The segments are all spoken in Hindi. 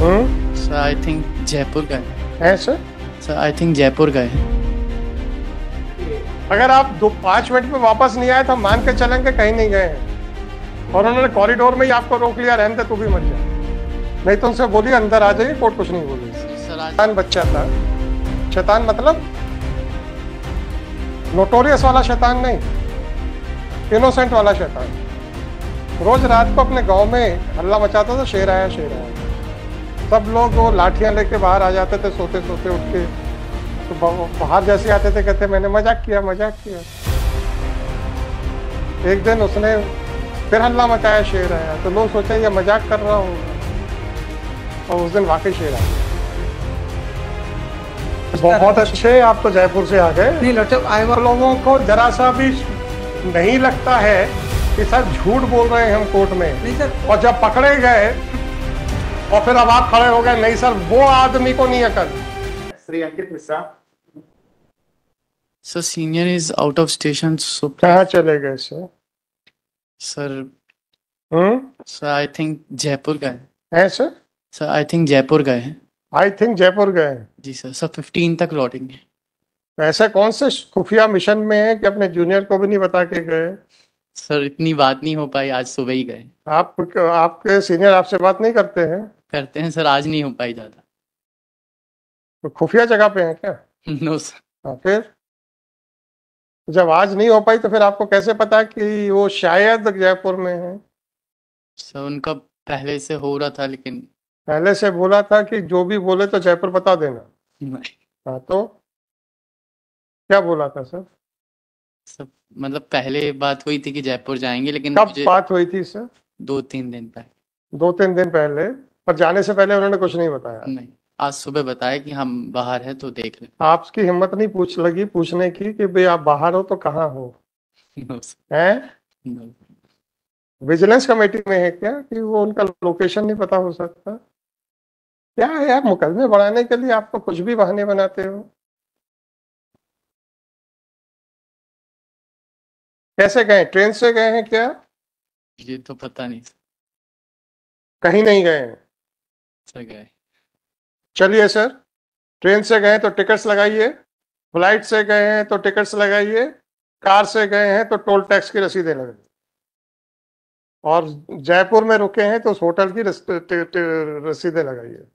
जयपुर आई थिंक जयपुर अगर आप दो पाँच मिनट में वापस नहीं आए तो मान के चलेंगे कहीं नहीं गए हैं और उन्होंने कॉरिडोर में ही आपको रोक लिया रहने तू भी मर जाए नहीं तो उनसे बोली अंदर आ जाइए कोर्ट कुछ नहीं बोली शैतान बच्चा था शैतान मतलब नोटोरियस वाला शैतान नहीं इनोसेंट वाला शैतान रोज रात को अपने गांव में हल्ला मचाता था शेर आया शेर आया सब लोग वो लाठियाँ लेके बाहर आ जाते थे सोते सोते उठ के तो बाहर जैसे आते थे कहते मैंने मजाक किया मजाक किया एक दिन उसने फिर हल्ला मचाया शेर आया तो लोग सोचे ये मजाक कर रहा हूँ और उस दिन वाकई शेर आया बहुत अच्छे आप तो जयपुर से आ गए नहीं लौटे आए लोगों को जरा सा भी नहीं लगता है कि सर झूठ बोल रहे हैं हम कोर्ट में नहीं सर और जब पकड़े गए और फिर अब आप खड़े हो गए नहीं सर वो आदमी को नहीं अकल Shri Ankit Mishra sir senior is out of station so कहाँ चले गए sir sir hmm? Sir I think Jaipur गए हैं sir sir I think Jaipur गए हैं आई थिंक जयपुर गए जी सर सर फिफ्टीन तक लौटेंगे ऐसा कौन से खुफिया मिशन में है कि अपने जूनियर को भी नहीं बता के गए सर इतनी बात नहीं हो पाई आज सुबह ही गए आप आपके सीनियर आपसे बात नहीं करते हैं करते हैं सर आज नहीं हो पाई ज्यादा तो खुफिया जगह पे है क्या नो सर हाँ, फिर जब आज नहीं हो पाई तो फिर आपको कैसे पता कि वो शायद जयपुर में है सर उनका पहले से हो रहा था लेकिन पहले से बोला था कि जो भी बोले तो जयपुर बता देना हाँ तो क्या बोला था सर सब मतलब पहले बात हुई थी कि जयपुर जाएंगे लेकिन कब बात हुई थी सर दो तीन दिन पहले दो तीन दिन पहले पर जाने से पहले उन्होंने कुछ नहीं बताया नहीं आज सुबह बताया कि हम बाहर हैं तो देख लें आपकी हिम्मत नहीं पूछ लगी पूछने की कि भाई आप बाहर हो तो कहाँ हो हैं विजिलेंस कमेटी में है क्या कि वो उनका लोकेशन नहीं पता हो सकता क्या है आप मुकदमे बढ़ाने के लिए आपको कुछ भी बहाने बनाते हो कैसे गए ट्रेन से गए हैं क्या ये तो पता नहीं कहीं नहीं गए हैं से गए चलिए सर ट्रेन से गए तो टिकट्स लगाइए फ्लाइट से गए हैं तो टिकट्स लगाइए कार से गए हैं तो टोल टैक्स की रसीदें लगाइए और जयपुर में रुके हैं तो उस होटल की रसीदें लगाइए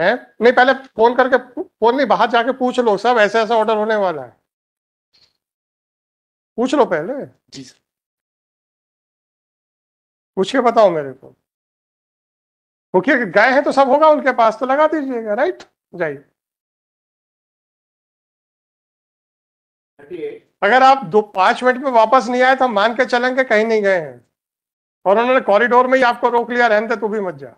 हैं नहीं पहले फोन करके फोन नहीं बाहर जाके पूछ लो साहब ऐसा ऐसा ऑर्डर होने वाला है पूछ लो पहले जी सर पूछ के बताओ मेरे को क्योंकि अगर गाय तो सब होगा उनके पास तो लगा दीजिएगा राइट जाइए अगर आप दो पांच मिनट में वापस नहीं आए तो हम मान के चलेंगे कहीं नहीं गए हैं और उन्होंने कॉरिडोर में ही आपको रोक लिया रहने तू भी मत जा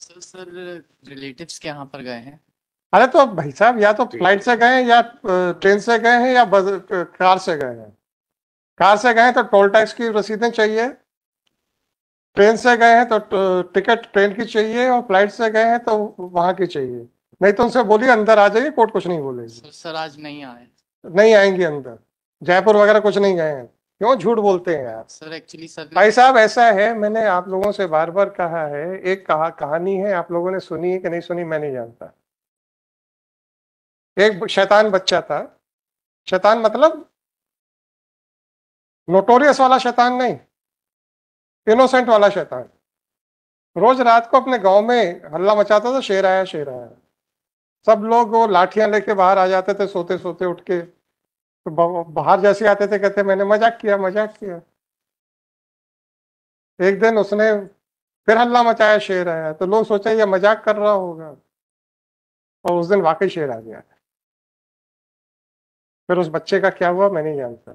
सर सर रिलेटिव्स के यहाँ पर गए हैं अरे तो भाई साहब या तो फ्लाइट से गए या ट्रेन से गए हैं या कार से गए हैं कार से गए तो टोल टैक्स की रसीदें चाहिए ट्रेन से गए हैं तो टिकट ट्रेन की चाहिए और फ्लाइट से गए हैं तो वहाँ की चाहिए नहीं तो उनसे बोलिए अंदर आ जाइए कोर्ट कुछ नहीं बोलेगी सर आज नहीं आए नहीं आएंगे अंदर जयपुर वगैरह कुछ नहीं गए हैं क्यों झूठ बोलते हैं यार सर एक्चुअली सर भाई साहब ऐसा है मैंने आप लोगों से बार बार कहा है एक कहा कहानी है आप लोगों ने सुनी है कि नहीं सुनी मैं नहीं जानता एक शैतान बच्चा था शैतान मतलब नोटोरियस वाला शैतान नहीं इनोसेंट वाला शैतान रोज रात को अपने गांव में हल्ला मचाता था शेर आया शेर आया सब लोग वो लाठियां लेके बाहर आ जाते थे सोते सोते उठ के तो बाहर जैसे आते थे कहते मैंने मजाक किया मजाक किया एक दिन उसने फिर हल्ला मचाया शेर आया तो लोग सोचा ये मजाक कर रहा होगा और उस दिन वाकई शेर आ गया फिर उस बच्चे का क्या हुआ मैं नहीं जानता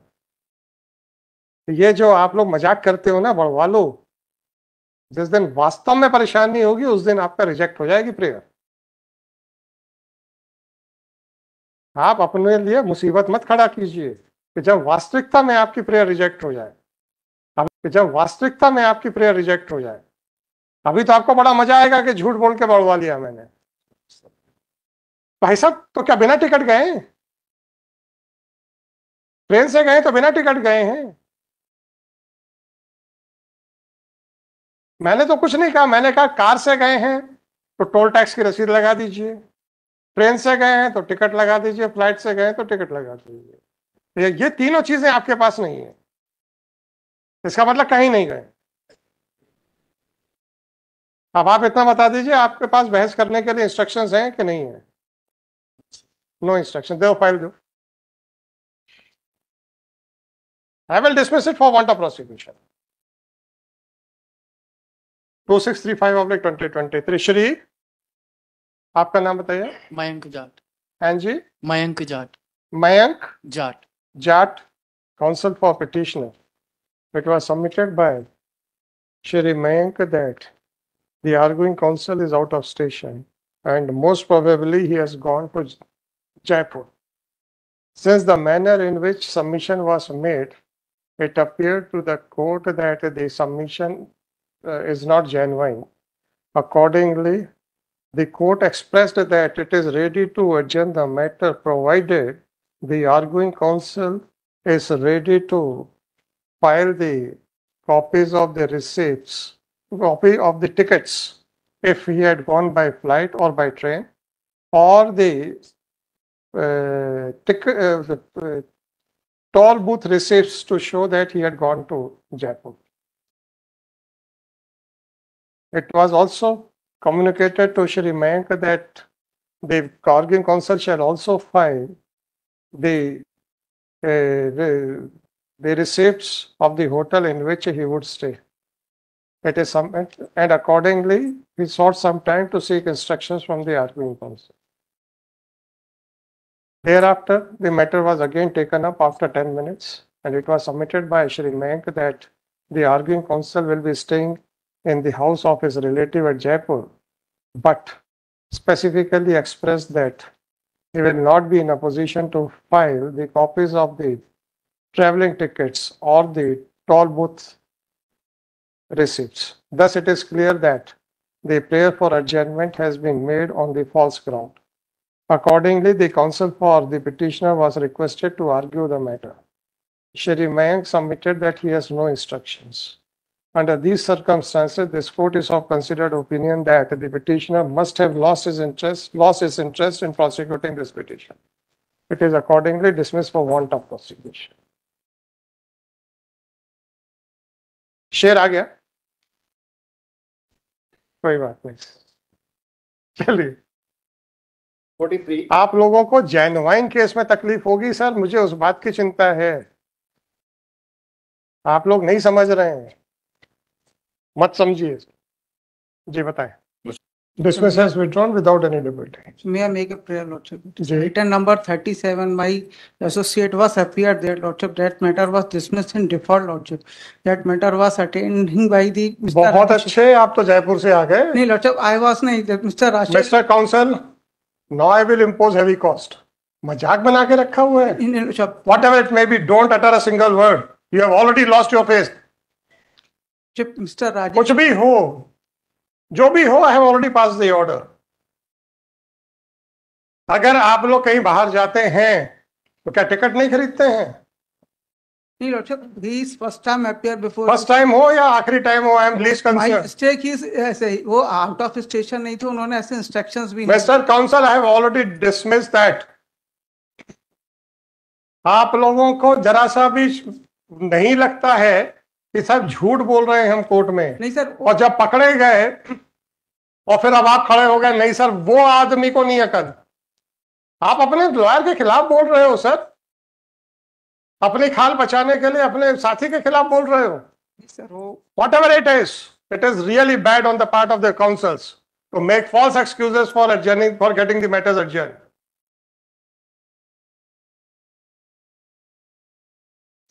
तो ये जो आप लोग मजाक करते हो ना बढ़वा लो जिस दिन वास्तव में परेशानी होगी उस दिन आपका रिजेक्ट हो जाएगी प्रेयर आप अपने लिए मुसीबत मत खड़ा कीजिए कि जब वास्तविकता में आपकी प्रेयर रिजेक्ट हो जाए कि जब वास्तविकता में आपकी प्रेयर रिजेक्ट हो जाए अभी तो आपको बड़ा मजा आएगा कि झूठ बोल के बढ़वा लिया मैंने भाई साहब तो क्या बिना टिकट गए ट्रेन से गए तो बिना टिकट गए हैं मैंने तो कुछ नहीं कहा मैंने कहा कार से गए हैं तो टोल टैक्स की रसीद लगा दीजिए ट्रेन से गए हैं तो टिकट लगा दीजिए फ्लाइट से गए तो टिकट लगा दीजिए तो ये तीनों चीजें आपके पास नहीं है इसका मतलब कहीं नहीं गए अब आप इतना बता दीजिए आपके पास बहस करने के लिए इंस्ट्रक्शंस हैं कि नहीं है नो इंस्ट्रक्शन दो फाइल दो I will dismiss it for want of prosecution 2635 oblique 2023 Shri आपका नाम बताइए Mayank Jat. And ji. Mayank Jat. Mayank Jat. Jat. counsel for petitioner. It was submitted by Shri Mayank that the arguing counsel is out of station and most probably he has gone to Jaipur. Since the manner in which submission was made, it appeared to the court that the submission uh, is not genuine. Accordingly, the court expressed that it is ready to adjourn the matter provided the arguing counsel is ready to file the copies of the receipts, copy of the tickets if he had gone by flight or by train, or the, uh, uh, the uh, toll booth receipts to show that he had gone to Jaipur. It was also communicated to Sri Mayank that the arguing Council shall also file the, uh, the, the receipts of the hotel in which he would stay. It is some, and accordingly, he sought some time to seek instructions from the arguing Council. Thereafter, the matter was again taken up after 10 minutes, and it was submitted by Shri Menk that the Arguing Council will be staying in the house of his relative at Jaipur, but specifically expressed that he will not be in a position to file the copies of the traveling tickets or the toll booth receipts. Thus, it is clear that the prayer for adjournment has been made on the false ground. Accordingly, the counsel for the petitioner was requested to argue the matter. Sherry Mayank submitted that he has no instructions. Under these circumstances, this court is of considered opinion that the petitioner must have lost his interest, lost his interest in prosecuting this petition. It is accordingly dismissed for want of prosecution. share aa gaya koi baat nahi chaliye 43 आप लोगों को जेनुआइन केस में तकलीफ होगी सर मुझे उस बात की चिंता है आप लोग नहीं समझ रहे हैं मत समझिए जी बताएं dismiss has withdrawn without any debate may i make a prayer lordship written number 37 my associate was appeared there lordship that matter was dismissed in default lordship that matter was attending by the mr बहुत अच्छे आप तो जयपुर से आ गए नहीं लॉर्डशिप आई वाज नहीं mister Rashid mister council now I will impose heavy cost मजाक बना के रखा हुआ है whatever it may be don't utter a single word you have already lost your face Chip, Mr. Rajesh. कुछ भी हो जो भी हो I have already pass the order अगर आप लोग कहीं बाहर जाते हैं तो क्या टिकट नहीं खरीदते हैं नहीं doctor please first time appear before first time हो या आखिरी टाइम हो I am please concern mistake is ऐसे ही वो आउट ऑफ स्टेशन नहीं थे उन्होंने ऐसे इंस्ट्रक्शंस भी mister council I have already dismiss that आप लोगों को जरा सा भी नहीं लगता है कि सर झूठ बोल रहे हैं हम कोर्ट में नहीं सर और जब पकड़े गए और फिर अब आप खड़े हो गए नहीं सर वो आदमी को नहीं अकल आप अपने लॉयर के खिलाफ बोल रहे हो सर अपनी खाल बचाने के लिए अपने साथी के खिलाफ बोल रहे हो whatever it is it is really bad on the part of the counsels to make false excuses for adjourning for getting the matters adjourn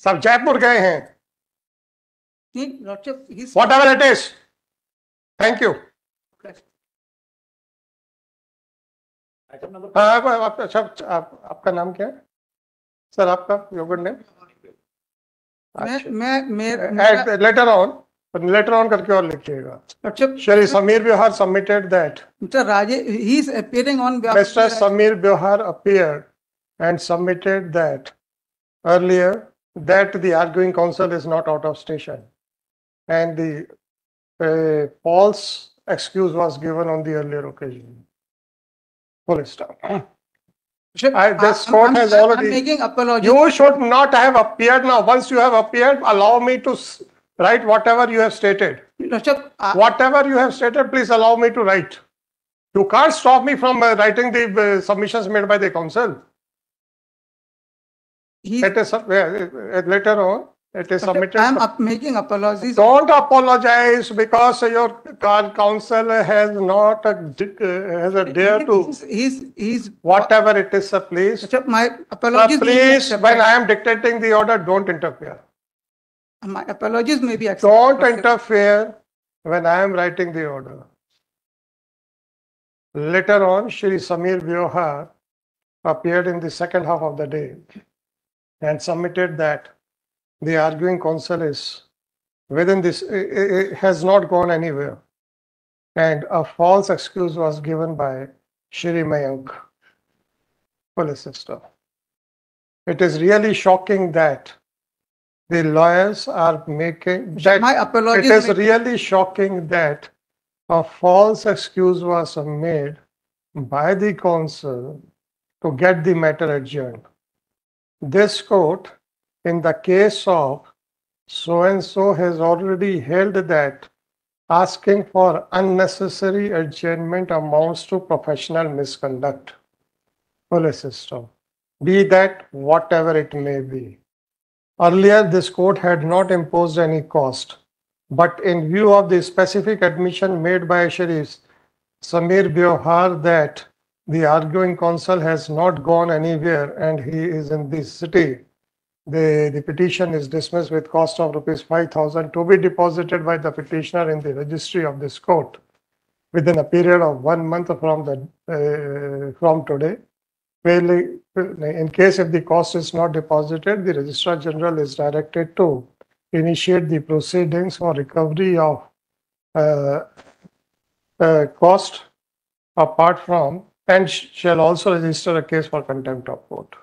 सब जयपुर गए हैं Then Lordship, his whatever it is. Thank you. आपका हाँ, अच्छा, सब अच्छा, आप, आपका नाम क्या है सर आपका योर नेम अच्छा। मैं मैं लेटर ऑन लेटर ऑन करके और लिखिएगा Shri Sameer Byohar submitted that mister Raje he is appearing on mister Sameer Byohar appear and submitted that earlier that the arguing council is not out of station and the uh, false excuse was given on the earlier occasion. Full stop. Ah. I, this court I'm, has I'm, already. I'm making apologies. You should not have appeared now. Once you have appeared, allow me to write whatever you have stated. Rishabh, whatever you have stated, please allow me to write. You can't stop me from uh, writing the uh, submissions made by the council. He, uh, uh, later on, it is submitted. I am up making apologies. Don't apologize because your council has not uh, has a dare to. He's he's whatever it is, sir. Please. Sir, my apologies. Sir, please, when I am dictating the order, don't interfere. My apologies may be accepted. Don't interfere when I am writing the order. Later on, Shri Samir Vyohar appeared in the second half of the day and submitted that the arguing counsel is within this has not gone anywhere. And a false excuse was given by Shri Mayank, police sister. It is really shocking that the lawyers are making that my apologies. It is making... really shocking that a false excuse was made by the counsel to get the matter adjourned. This court in the case of so and so has already held that asking for unnecessary adjournment amounts to professional misconduct. Police system, be that whatever it may be. Earlier, this court had not imposed any cost, but in view of the specific admission made by Sharif Samir Biohar that the arguing counsel has not gone anywhere and he is in this city, the, the petition is dismissed with cost of rupees 5000 to be deposited by the petitioner in the registry of this court within a period of one month from the uh, from today in case if the cost is not deposited the registrar general is directed to initiate the proceedings for recovery of uh, uh, cost apart from and shall also register a case for contempt of court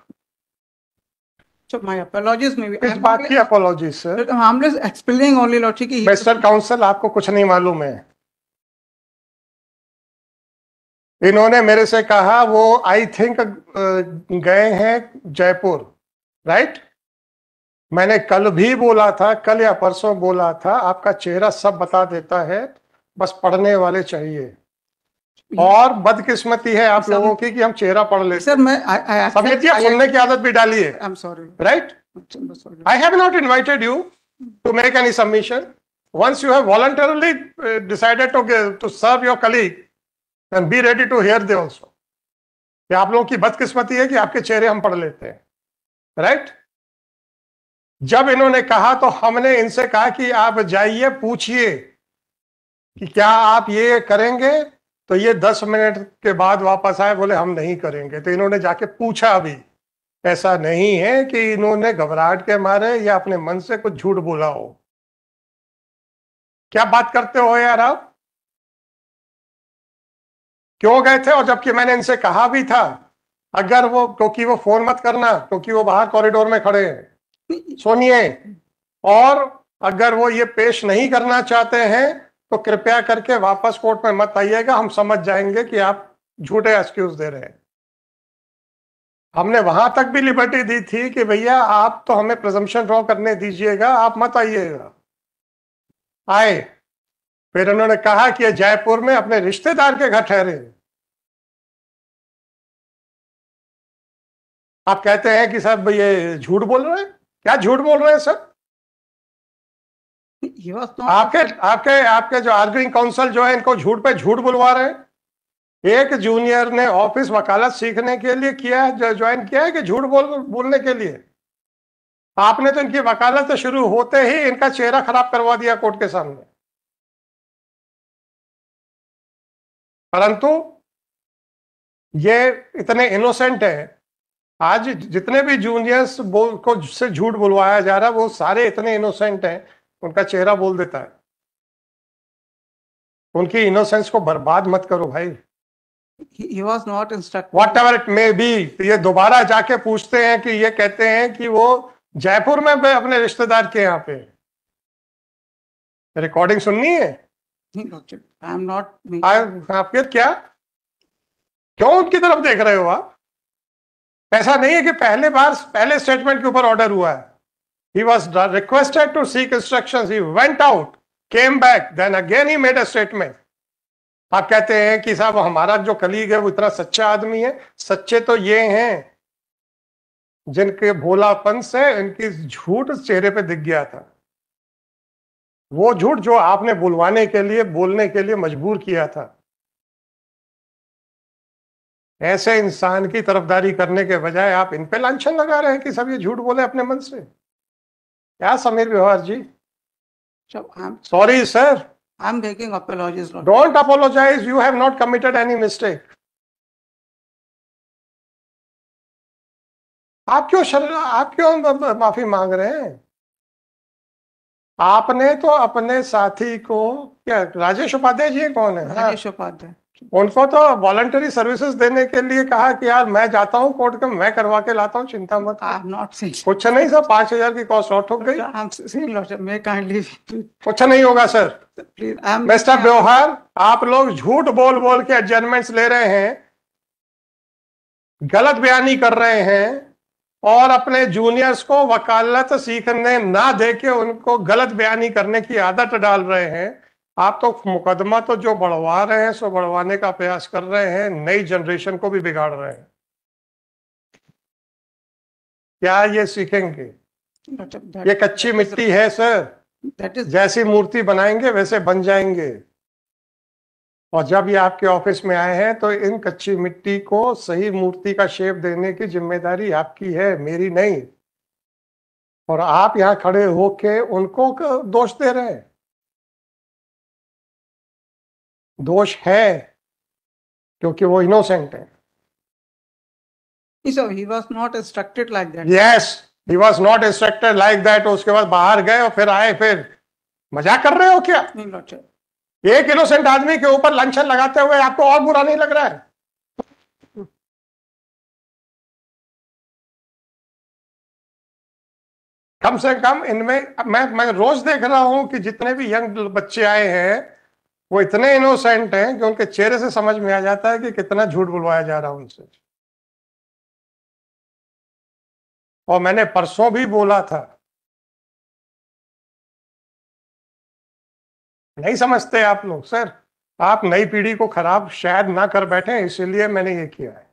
council आपको कुछ नहीं मालूम है. इन्होंने मेरे से कहा वो आई थिंक गए हैं जयपुर राइट right? मैंने कल भी बोला था कल या परसों बोला था आपका चेहरा सब बता देता है बस पढ़ने वाले चाहिए और बदकिस्मती है आप लोगों की कि हम चेहरा पढ़ ले सर मैं समीर जी सुनने की आदत भी डाली है I am sorry right I have not invited you to make any submission once you have voluntarily decided to to serve your colleague and be ready to hear they also कि आप लोगों की बदकिस्मती है कि आपके चेहरे हम पढ़ लेते हैं राइट right? जब इन्होंने कहा तो हमने इनसे कहा कि आप जाइए पूछिए कि क्या आप ये करेंगे तो ये दस मिनट के बाद वापस आए बोले हम नहीं करेंगे तो इन्होंने जाके पूछा भी ऐसा नहीं है कि इन्होंने घबराहट के मारे या अपने मन से कुछ झूठ बोला हो क्या बात करते हो यार आप क्यों गए थे और जबकि मैंने इनसे कहा भी था अगर वो क्योंकि वो फोन मत करना क्योंकि वो बाहर कॉरिडोर में खड़े हैं सुनिए और अगर वो ये पेश नहीं करना चाहते हैं तो कृपया करके वापस कोर्ट में मत आइएगा हम समझ जाएंगे कि आप झूठे एक्सक्यूज दे रहे हैं हमने वहां तक भी लिबर्टी दी थी कि भैया आप तो हमें प्रजम्पन ड्रॉ करने दीजिएगा आप मत आइएगा आए फिर उन्होंने कहा कि जयपुर में अपने रिश्तेदार के घर ठहरे आप कहते हैं कि सर ये झूठ बोल रहे हैं क्या झूठ बोल रहे हैं सर तो आपके आपके आपके जो आर्ग्रिंग काउंसिल जो है इनको झूठ पे झूठ बुलवा रहे हैं एक जूनियर ने ऑफिस वकालत सीखने के लिए किया है ज्वाइन किया है कि झूठ बोल बोलने के लिए आपने तो इनकी वकालत से शुरू होते ही इनका चेहरा खराब करवा दिया कोर्ट के सामने परंतु ये इतने इनोसेंट है आज जितने भी जूनियर्स को से झूठ बुलवाया जा रहा है वो सारे इतने इनोसेंट हैं उनका चेहरा बोल देता है उनकी इनोसेंस को बर्बाद मत करो भाई whatever it may be ये दोबारा जाके पूछते हैं कि ये कहते हैं कि वो जयपुर में अपने रिश्तेदार के यहाँ पे रिकॉर्डिंग सुननी है आई एम नॉट आपके क्या क्यों उनकी तरफ देख रहे हो आप ऐसा नहीं है कि पहले बार पहले स्टेटमेंट के ऊपर ऑर्डर हुआ है He was requested to seek instructions. He went out, came back, then again he made a statement. आप कहते हैं कि साहब हमारा जो कलीग है वो इतना सच्चा आदमी है सच्चे तो ये हैं जिनके भोलापन से इनकी झूठ चेहरे पे दिख गया था वो झूठ जो आपने बुलवाने के लिए बोलने के लिए मजबूर किया था ऐसे इंसान की तरफदारी करने के बजाय आप इन पे लांछन लगा रहे हैं कि सब ये झूठ बोले अपने मन से Yeah, Samir Viharji. So I'm sorry, sir. I'm making apologies. Lord. Don't apologize. You have not committed any mistake. आप क्यों शर आप क्यों माफी मांग रहे हैं आपने तो अपने साथी को क्या राजेश उपाध्याय जी कौन है राजेश उपाध्याय उनको तो वॉलंटरी सर्विसेज देने के लिए कहा कि यार मैं जाता हूँ कोर्ट का मैं करवा के लाता हूँ चिंता मत नॉट कुछ नहीं सर पांच हजार की कॉस्ट नॉट हो गई कुछ नहीं होगा सर मिस्टर व्यवहार आप लोग झूठ बोल बोल के एडजमेंट ले रहे हैं गलत बयानी कर रहे हैं और अपने जूनियर्स को वकालत सीखने ना दे के उनको गलत बयानी करने की आदत डाल रहे हैं आप तो मुकदमा तो जो बढ़वा रहे हैं सो बढ़वाने का प्रयास कर रहे हैं नई जनरेशन को भी बिगाड़ रहे हैं क्या ये सीखेंगे ये कच्ची मिट्टी है सर जैसी मूर्ति बनाएंगे वैसे बन जाएंगे और जब ये आपके ऑफिस में आए हैं तो इन कच्ची मिट्टी को सही मूर्ति का शेप देने की जिम्मेदारी आपकी है मेरी नहीं और आप यहाँ खड़े होके उनको दोष दे रहे हैं दोष है क्योंकि वो इनोसेंट है उसके बाद बाहर गए और फिर आए फिर मजाक कर रहे हो क्या एक इनोसेंट आदमी के ऊपर लंचन लगाते हुए आपको और बुरा नहीं लग रहा है कम से कम इनमें मैं मैं रोज देख रहा हूं कि जितने भी यंग बच्चे आए हैं वो इतने इनोसेंट हैं कि उनके चेहरे से समझ में आ जाता है कि कितना झूठ बुलवाया जा रहा है उनसे और मैंने परसों भी बोला था नहीं समझते आप लोग सर आप नई पीढ़ी को खराब शायद ना कर बैठे इसीलिए मैंने ये किया है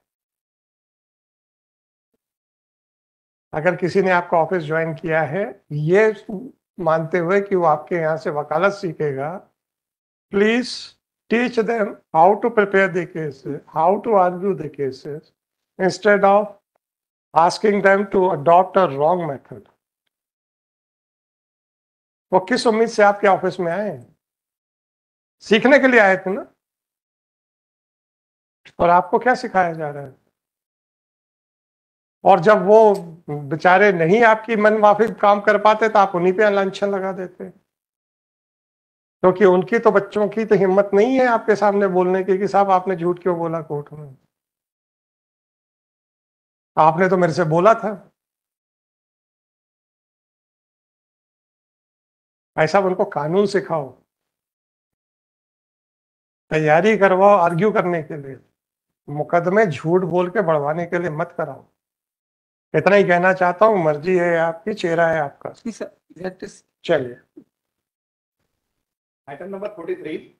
अगर किसी ने आपका ऑफिस ज्वाइन किया है ये मानते हुए कि वो आपके यहां से वकालत सीखेगा please teach them how to prepare the cases, how to argue the cases, instead of asking them to adopt a wrong method. वो किस उम्मीद से आपके ऑफिस में आए सीखने के लिए आए थे ना और आपको क्या सिखाया जा रहा है और जब वो बेचारे नहीं आपकी मन माफी काम कर पाते तो आप उन्हीं पे लांछन लगा देते हैं क्योंकि तो उनकी तो बच्चों की तो हिम्मत नहीं है आपके सामने बोलने की कि साहब आपने झूठ क्यों बोला कोर्ट में आपने तो मेरे से बोला था ऐसा उनको कानून सिखाओ तैयारी करवाओ आर्ग्यू करने के लिए मुकदमे झूठ बोल के बढ़वाने के लिए मत कराओ इतना ही कहना चाहता हूँ मर्जी है आपकी चेहरा है आपका चलिए Item number 43,